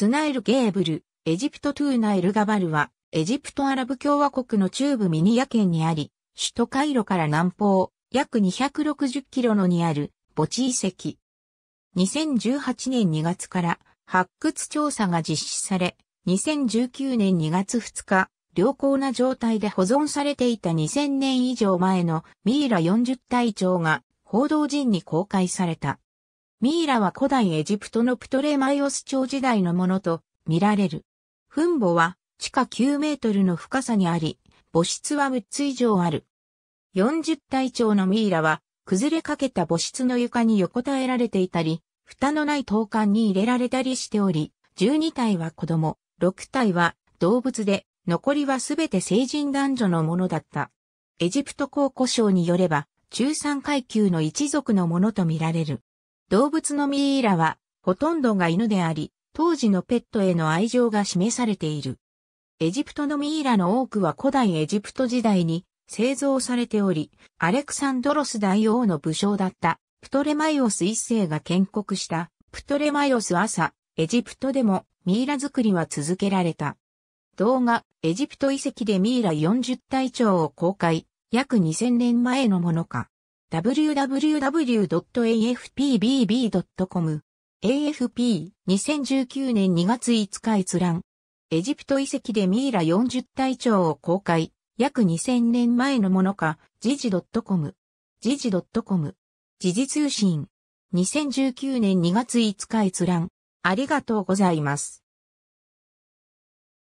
スナイル・ゲーブル、エジプト・トゥーナイル・ガバルは、エジプトアラブ共和国の中部ミニヤ県にあり、首都カイロから南方、約260キロのにある墓地遺跡。2018年2月から発掘調査が実施され、2019年2月2日、良好な状態で保存されていた2000年以上前のミイラ40体帳が報道陣に公開された。ミイラは古代エジプトのプトレマイオス朝時代のものと見られる。墳墓は地下9メートルの深さにあり、母室は6つ以上ある。40体長のミイラは崩れかけた母室の床に横たえられていたり、蓋のない陶管に入れられたりしており、12体は子供、6体は動物で、残りはすべて成人男女のものだった。エジプト考古省によれば、中産階級の一族のものとみられる。動物のミイラは、ほとんどが犬であり、当時のペットへの愛情が示されている。エジプトのミイラの多くは古代エジプト時代に製造されており、アレクサンドロス大王の武将だったプトレマイオス一世が建国したプトレマイオス朝、エジプトでもミイラ作りは続けられた。動画、エジプト遺跡でミイラ40体長を公開、約2000年前のものか。www.afpbb.com AFP2019 年2月5日閲覧エジプト遺跡でミイラ40体長を公開約2000年前のものか時事 .com 時事 .com 時事通信2019年2月5日閲覧ありがとうございます。